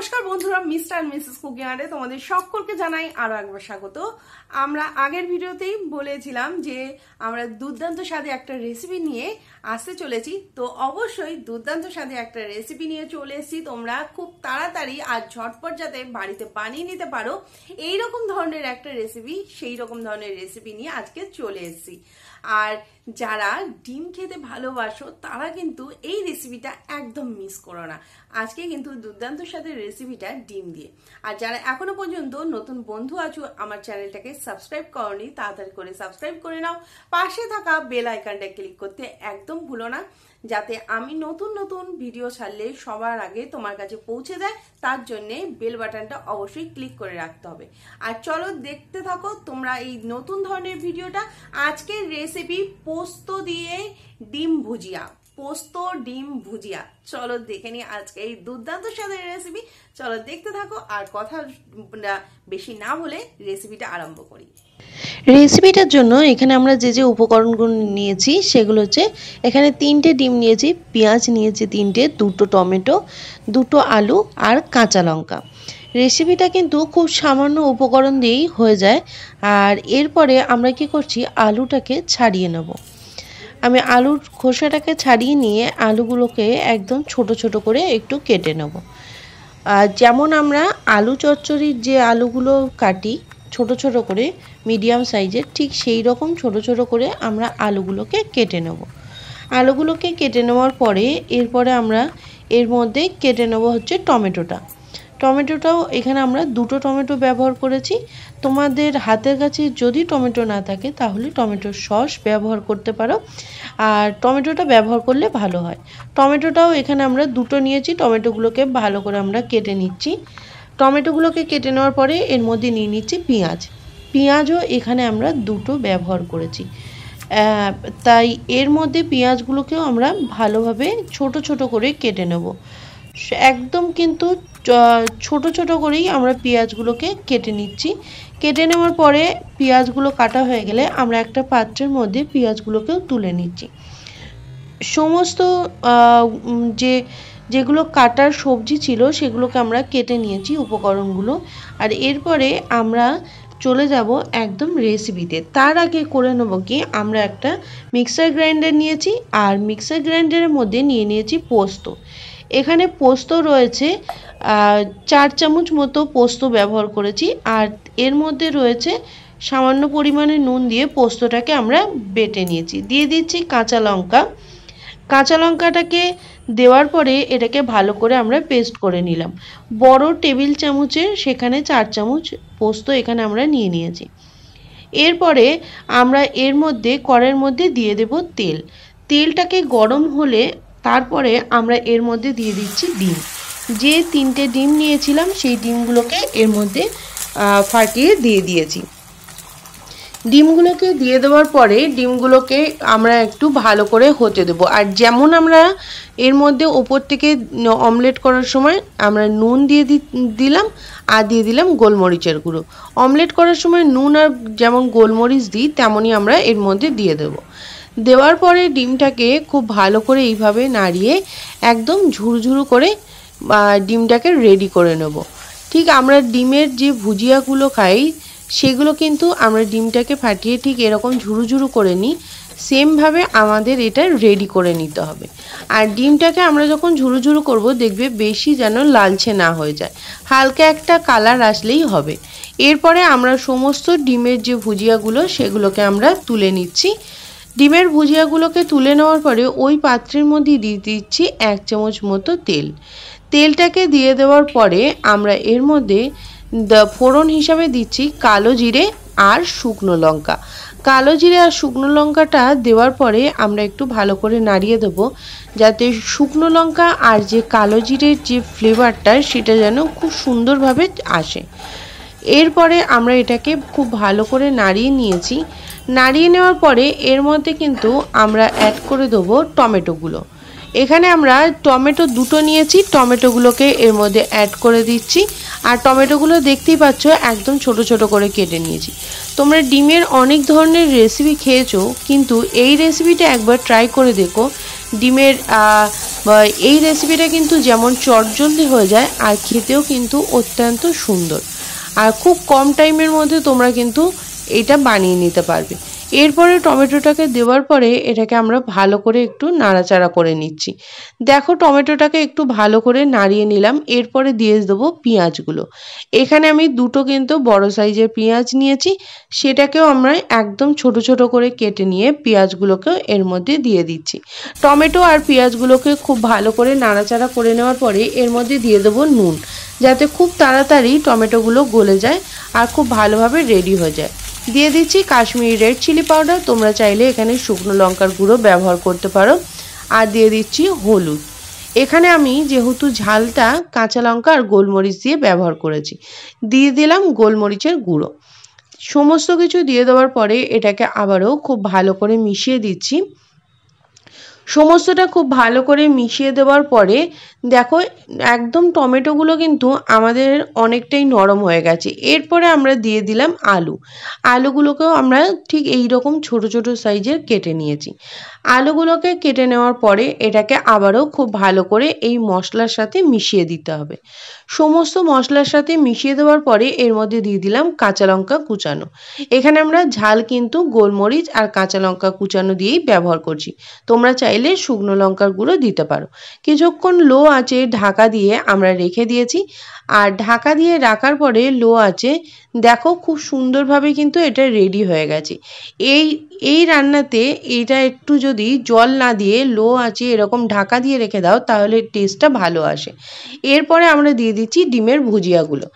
নমস্কার বন্ধুরা Mr and Mrs cooking আর্টে তোমাদের সকলকে জানাই আরও একবার স্বাগত আমরা আগের ভিডিওতেই বলেছিলাম যে আমরা দুর্দান্ত স্বাদে একটা রেসিপি নিয়ে আসতে চলেছি তো অবশ্যই দুর্দান্ত স্বাদে একটা রেসিপি নিয়ে চলে এসেছি তোমরা খুব তাড়াতাড়ি আর ঝটপট যাতে বাড়িতে বানিয়ে নিতে পারো এই রকম ধরনের একটা রেসিপি সেই রকম ধরনের রেসিপি নিয়ে আজকে চলে এসেছি আর যারা ডিম খেতে ভালোবাসো তারা কিন্তু এই রেসিপিটা একদম মিস করো না আজকে কিন্তু দুর্দান্তর সাথে রেসিপিটা ডিম দিয়ে আর যারা এখনো পর্যন্ত নতুন বন্ধু আছো আমার চ্যানেলটাকে সাবস্ক্রাইব করনি তাড়াতাড়ি করে সাবস্ক্রাইব করে নাও পাশে থাকা বেল আইকনটা ক্লিক করতে একদম ভুলো না যাতে আমি নতুন নতুন ভিডিও ছাড়লে সবার আগে তোমার কাছে পৌঁছে দেয় তার জন্যে বেল বাটনটা অবশ্যই ক্লিক করে রাখতে হবে আর চলো দেখতে থাকো তোমরা এই নতুন ধরনের ভিডিওটা আজকের রেসিপি পোস্ত দিয়ে ডিম ভুজিয়া পোস্ত ডিম ভুজিয়া চলো দেখে নি আজকে এই দুর্দান্ত স্বাদের রেসিপি চলো দেখতে থাকো আর কথা বেশি না বলে রেসিপিটা আরম্ভ করি রেসিপিটার জন্য এখানে আমরা যে যে উপকরণগুলো নিয়েছি সেগুলো হচ্ছে এখানে তিনটে ডিম নিয়েছি পেঁয়াজ নিয়েছি তিনটে দুটো টমেটো দুটো আলু আর কাঁচা লঙ্কা রেসিপিটা কিন্তু খুব সামান্য উপকরণ দিয়েই হয়ে যায় আর এরপরে আমরা কি করছি আলুটাকে ছাড়িয়ে নেব আমি আলুর খোসাটাকে ছাড়িয়ে নিয়ে আলুগুলোকে একদম ছোট ছোট করে একটু কেটে নেব যেমন আমরা আলু চচ্চড়ির যে আলুগুলো কাটি ছোট ছোট করে মিডিয়াম সাইজের ঠিক সেই রকম ছোট ছোট করে আমরা আলুগুলোকে কেটে নেব আলুগুলোকে কেটে নেওয়ার পরে এরপরে আমরা এর মধ্যে কেটে নেব হচ্ছে টমেটোটা টমেটোটাও এখানে আমরা দুটো টমেটো ব্যবহার করেছি তোমাদের হাতের কাছে যদি টমেটো না থাকে তাহলে টমেটোর সস ব্যবহার করতে পারো আর টমেটোটা ব্যবহার করলে ভালো হয় টমেটোটাও এখানে আমরা দুটো নিয়েছি টমেটোগুলোকে ভালো করে আমরা কেটে নিচ্ছি টমেটোগুলোকে কেটে নেওয়ার পরে এর মধ্যে নিয়ে নিচ্ছি পেঁয়াজ পেঁয়াজও এখানে আমরা দুটো ব্যবহার করেছি তাই এর মধ্যে পেঁয়াজগুলোকেও আমরা ভালোভাবে ছোট ছোট করে কেটে নেব একদম কিন্তু ছোট ছোট করেই আমরা পেঁয়াজগুলোকে কেটে নিচ্ছি কেটে নেওয়ার পরে পেঁয়াজগুলো কাটা হয়ে গেলে আমরা একটা পাত্রের মধ্যে পেঁয়াজগুলোকেও তুলে নিচ্ছি সমস্ত যে যেগুলো কাটার সবজি ছিল সেগুলোকে আমরা কেটে নিয়েছি উপকরণগুলো আর এরপরে আমরা চলে যাব একদম রেসিপিতে তার আগে করে নেবো কি আমরা একটা মিক্সার গ্রাইন্ডার নিয়েছি আর মিক্সার গ্রাইন্ডারের মধ্যে নিয়ে নিয়েছি পোস্ত এখানে পোস্ত রয়েছে চার চামচ মতো পোস্ত ব্যবহার করেছি আর এর মধ্যে রয়েছে সামান্য পরিমাণে নুন দিয়ে পোস্তটাকে আমরা বেটে নিয়েছি দিয়ে দিচ্ছি কাঁচা লঙ্কা কাঁচা লঙ্কাটাকে দেওয়ার পরে এটাকে ভালো করে আমরা পেস্ট করে নিলাম বড় টেবিল চামচে সেখানে চার চামচ পোস্ত এখানে আমরা নিয়ে নিয়েছি এরপরে আমরা এর মধ্যে কড়ের মধ্যে দিয়ে দেব তেল তেলটাকে গরম হলে তারপরে আমরা এর মধ্যে দিয়ে দিচ্ছি ডিম যে তিনটে ডিম নিয়েছিলাম সেই ডিমগুলোকে এর মধ্যে ফাটিয়ে দিয়ে দিয়েছি ডিমগুলোকে দিয়ে দেওয়ার পরে ডিমগুলোকে আমরা একটু ভালো করে হতে দেবো আর যেমন আমরা এর মধ্যে ওপর থেকে অমলেট করার সময় আমরা নুন দিয়ে দিলাম আর দিয়ে দিলাম গোলমরিচের গুঁড়ো অমলেট করার সময় নুন আর যেমন গোলমরিচ দিই তেমনই আমরা এর মধ্যে দিয়ে দেবো দেওয়ার পরে ডিমটাকে খুব ভালো করে এইভাবে নাড়িয়ে একদম ঝুরঝুরু করে ডিমটাকে রেডি করে নেব ঠিক আমরা ডিমের যে ভুজিয়াগুলো খাই সেগুলো কিন্তু আমরা ডিমটাকে ফাটিয়ে ঠিক এরকম ঝুরু ঝুরু করে নিই সেমভাবে আমাদের এটা রেডি করে নিতে হবে আর ডিমটাকে আমরা যখন ঝুরু ঝুরু করব দেখবে বেশি যেন লালচে না হয়ে যায় হালকা একটা কালার আসলেই হবে এরপরে আমরা সমস্ত ডিমের যে ভুজিয়াগুলো সেগুলোকে আমরা তুলে নিচ্ছি ডিমের ভুজিয়াগুলোকে তুলে নেওয়ার পরে ওই পাত্রের মধ্যে দিয়ে দিচ্ছি এক চামচ মতো তেল তেলটাকে দিয়ে দেওয়ার পরে আমরা এর মধ্যে ফোড়ন হিসাবে দিচ্ছি কালো জিরে আর শুকনো লঙ্কা কালো জিরে আর শুকনো লঙ্কাটা দেওয়ার পরে আমরা একটু ভালো করে নাড়িয়ে দেব যাতে শুকনো লঙ্কা আর যে কালো জিরের যে ফ্লেভারটা সেটা যেন খুব সুন্দরভাবে আসে এরপরে আমরা এটাকে খুব ভালো করে নাড়িয়ে নিয়েছি নাড়িয়ে নেওয়ার পরে এর মধ্যে কিন্তু আমরা অ্যাড করে দেবো টমেটোগুলো এখানে আমরা টমেটো দুটো নিয়েছি টমেটোগুলোকে এর মধ্যে অ্যাড করে দিচ্ছি আর টমেটোগুলো দেখতেই পাচ্ছ একদম ছোট ছোট করে কেটে নিয়েছি তোমরা ডিমের অনেক ধরনের রেসিপি খেয়েছো কিন্তু এই রেসিপিটা একবার ট্রাই করে দেখো ডিমের এই রেসিপিটা কিন্তু যেমন চটজলদি হয়ে যায় আর খেতেও কিন্তু অত্যন্ত সুন্দর আর খুব কম টাইমের মধ্যে তোমরা কিন্তু এটা বানিয়ে নিতে পারবে এরপরে টমেটোটাকে দেওয়ার পরে এটাকে আমরা ভালো করে একটু নাড়াচাড়া করে নিচ্ছি দেখো টমেটোটাকে একটু ভালো করে নাড়িয়ে নিলাম এরপরে দিয়ে দেবো পেঁয়াজগুলো এখানে আমি দুটো কিন্তু বড় সাইজের পেঁয়াজ নিয়েছি সেটাকেও আমরা একদম ছোট ছোট করে কেটে নিয়ে পেঁয়াজগুলোকেও এর মধ্যে দিয়ে দিচ্ছি টমেটো আর পেঁয়াজগুলোকে খুব ভালো করে নাড়াচাড়া করে নেওয়ার পরে এর মধ্যে দিয়ে দেবো নুন যাতে খুব তাড়াতাড়ি টমেটোগুলো গলে যায় আর খুব ভালোভাবে রেডি হয়ে যায় দিয়ে দিচ্ছি কাশ্মীরি রেড চিলি পাউডার তোমরা চাইলে এখানে শুকনো লঙ্কার গুঁড়ো ব্যবহার করতে পারো আর দিয়ে দিচ্ছি হলুদ এখানে আমি যেহেতু ঝালটা কাঁচা লঙ্কা আর গোলমরিচ দিয়ে ব্যবহার করেছি দিয়ে দিলাম গোলমরিচের গুঁড়ো সমস্ত কিছু দিয়ে দেওয়ার পরে এটাকে আবারও খুব ভালো করে মিশিয়ে দিচ্ছি সমস্তটা খুব ভালো করে মিশিয়ে দেওয়ার পরে দেখো একদম টমেটোগুলো কিন্তু আমাদের অনেকটাই নরম হয়ে গেছে এরপরে আমরা দিয়ে দিলাম আলু আলুগুলোকেও আমরা ঠিক এই রকম ছোট ছোট সাইজের কেটে নিয়েছি আলুগুলোকে কেটে নেওয়ার পরে এটাকে আবারও খুব ভালো করে এই মশলার সাথে মিশিয়ে দিতে হবে সমস্ত মশলার সাথে মিশিয়ে দেওয়ার পরে এর মধ্যে দিয়ে দিলাম কাঁচা লঙ্কা কুচানো এখানে আমরা ঝাল কিন্তু গোলমরিচ আর কাঁচা লঙ্কা কুচানো দিয়েই ব্যবহার করছি তোমরা চাই চাইলে শুকনো লঙ্কার গুঁড়ো দিতে পারো কিছুক্ষণ লো আঁচে ঢাকা দিয়ে আমরা রেখে দিয়েছি আর ঢাকা দিয়ে রাখার পরে লো আঁচে দেখো খুব সুন্দরভাবে কিন্তু এটা রেডি হয়ে গেছে এই এই রান্নাতে এটা একটু যদি জল না দিয়ে লো আঁচে এরকম ঢাকা দিয়ে রেখে দাও তাহলে টেস্টটা ভালো আসে এরপরে আমরা দিয়ে দিচ্ছি ডিমের ভুজিয়াগুলো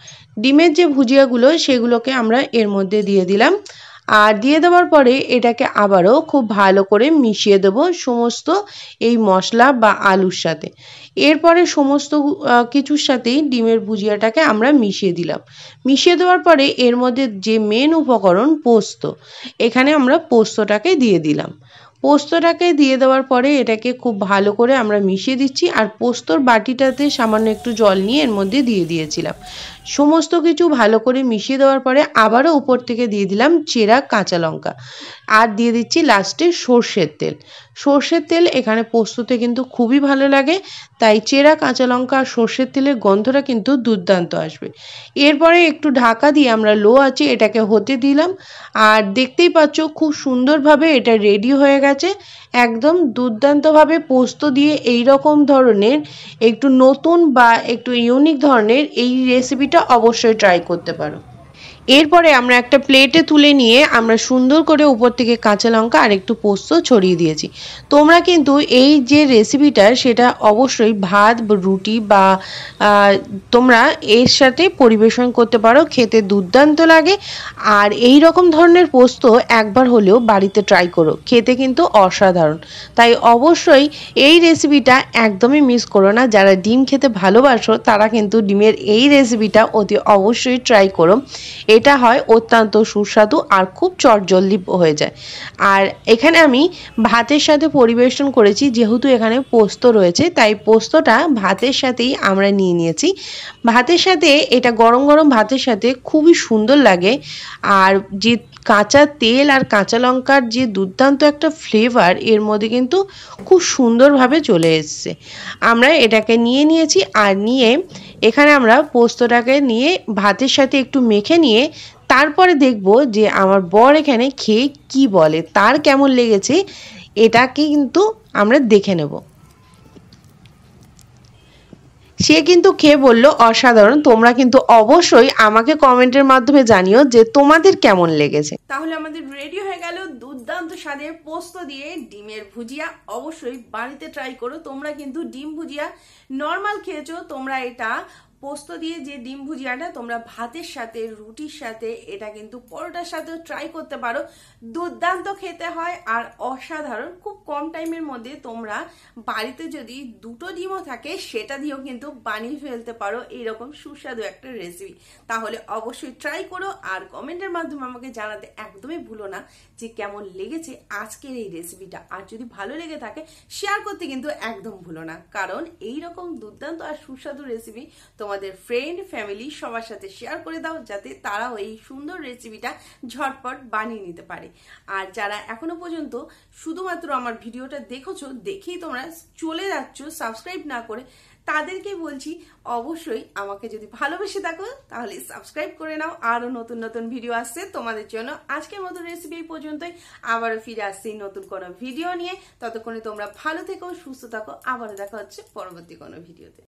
ডিমের যে ভুজিয়াগুলো সেগুলোকে আমরা এর মধ্যে দিয়ে দিলাম আর দিয়ে দেওয়ার পরে এটাকে আবারও খুব ভালো করে মিশিয়ে দেব সমস্ত এই মশলা বা আলুর সাথে এরপরে সমস্ত কিছুর সাথেই ডিমের ভুজিয়াটাকে আমরা মিশিয়ে দিলাম মিশিয়ে দেওয়ার পরে এর মধ্যে যে মেন উপকরণ পোস্ত এখানে আমরা পোস্তটাকে দিয়ে দিলাম পোস্তটাকে দিয়ে দেওয়ার পরে এটাকে খুব ভালো করে আমরা মিশিয়ে দিচ্ছি আর পোস্তর বাটিটাতে সামান্য একটু জল নিয়ে এর মধ্যে দিয়ে দিয়েছিলাম সমস্ত কিছু ভালো করে মিশিয়ে দেওয়ার পরে আবারও উপর থেকে দিয়ে দিলাম চেরা কাঁচা লঙ্কা আর দিয়ে দিচ্ছি লাস্টে সর্ষের তেল সর্ষের তেল এখানে পোস্ততে কিন্তু খুবই ভালো লাগে তাই চেরা কাঁচা লঙ্কা আর সর্ষের তেলের গন্ধটা কিন্তু দুর্দান্ত আসবে এরপরে একটু ঢাকা দিয়ে আমরা লো আছে এটাকে হতে দিলাম আর দেখতেই পাচ্ছ খুব সুন্দরভাবে এটা রেডি হয়ে গেছে একদম দুর্দান্তভাবে পোস্ত দিয়ে এই রকম ধরনের একটু নতুন বা একটু ইউনিক ধরনের এই রেসিপিটা এটা অবশ্যই ট্রাই করতে পারো এরপরে আমরা একটা প্লেটে তুলে নিয়ে আমরা সুন্দর করে উপর থেকে কাঁচা লঙ্কা আর একটু পোস্ত ছড়িয়ে দিয়েছি তোমরা কিন্তু এই যে রেসিপিটা সেটা অবশ্যই ভাত রুটি বা তোমরা এর সাথে পরিবেশন করতে পারো খেতে দুর্দান্ত লাগে আর এই রকম ধরনের পোস্ত একবার হলেও বাড়িতে ট্রাই করো খেতে কিন্তু অসাধারণ তাই অবশ্যই এই রেসিপিটা একদমই মিস করো না যারা ডিম খেতে ভালোবাসো তারা কিন্তু ডিমের এই রেসিপিটা অতি অবশ্যই ট্রাই করো এটা হয় অত্যন্ত সুস্বাদু আর খুব চটজলদি হয়ে যায় আর এখানে আমি ভাতের সাথে পরিবেশন করেছি যেহেতু এখানে পোস্ত রয়েছে তাই পোস্তটা ভাতের সাথেই আমরা নিয়ে নিয়েছি ভাতের সাথে এটা গরম গরম ভাতের সাথে খুবই সুন্দর লাগে আর যে কাঁচা তেল আর কাঁচা লঙ্কার যে দুর্দান্ত একটা ফ্লেভার এর মধ্যে কিন্তু খুব সুন্দরভাবে চলে এসছে আমরা এটাকে নিয়ে নিয়েছি আর নিয়ে এখানে আমরা পোস্তটাকে নিয়ে ভাতের সাথে একটু মেখে নিয়ে তারপরে দেখব যে আমার বর এখানে খেয়ে কি বলে তার কেমন লেগেছে এটাকে কিন্তু আমরা দেখে নেবো সে কিন্তু খেয়ে বলল অসাধারণ তোমরা কিন্তু অবশ্যই আমাকে কমেন্টের মাধ্যমে জানিও যে তোমাদের কেমন লেগেছে তাহলে আমাদের রেডি হয়ে গেল দুর্দান্ত স্বাদের পোস্ত দিয়ে ডিমের ভুজিয়া অবশ্যই বাড়িতে ট্রাই করো তোমরা কিন্তু ডিম ভুজিয়া নর্মাল খেয়েছো তোমরা এটা পোস্ত দিয়ে যে ডিম ভুজিয়াটা তোমরা ভাতের সাথে রুটির সাথে এটা কিন্তু পরোটার সাথেও ট্রাই করতে পারো দুর্দান্ত খেতে হয় আর অসাধারণ খুব কম টাইমের মধ্যে তোমরা বাড়িতে যদি দুটো ডিমও থাকে সেটা দিয়েও কিন্তু বানিয়ে ফেলতে পারো এইরকম সুস্বাদু একটা রেসিপি তাহলে অবশ্যই ট্রাই করো আর কমেন্টের মাধ্যমে আমাকে জানাতে একদমই ভুলো না যে কেমন লেগেছে আজকের এই রেসিপিটা আর যদি ভালো লেগে থাকে শেয়ার করতে কিন্তু একদম ভুলো না কারণ এই রকম দুর্দান্ত আর সুস্বাদু রেসিপি তোমার তোমাদের ফ্রেন্ড ফ্যামিলি সবার সাথে শেয়ার করে দাও যাতে তারাও এই সুন্দর রেসিপিটা ঝটপট বানিয়ে নিতে পারে আর যারা এখনো পর্যন্ত শুধুমাত্র আমার ভিডিওটা দেখেছো দেখেই তোমরা চলে যাচ্ছ সাবস্ক্রাইব না করে তাদেরকে বলছি অবশ্যই আমাকে যদি ভালোবেসে থাকো তাহলে সাবস্ক্রাইব করে নাও আরও নতুন নতুন ভিডিও আসছে তোমাদের জন্য আজকের মতো রেসিপি পর্যন্তই আবারও ফিরে আসছি নতুন কোনো ভিডিও নিয়ে ততক্ষণে তোমরা ভালো থেকো সুস্থ থাকো আবারও দেখা হচ্ছে পরবর্তী কোনো ভিডিওতে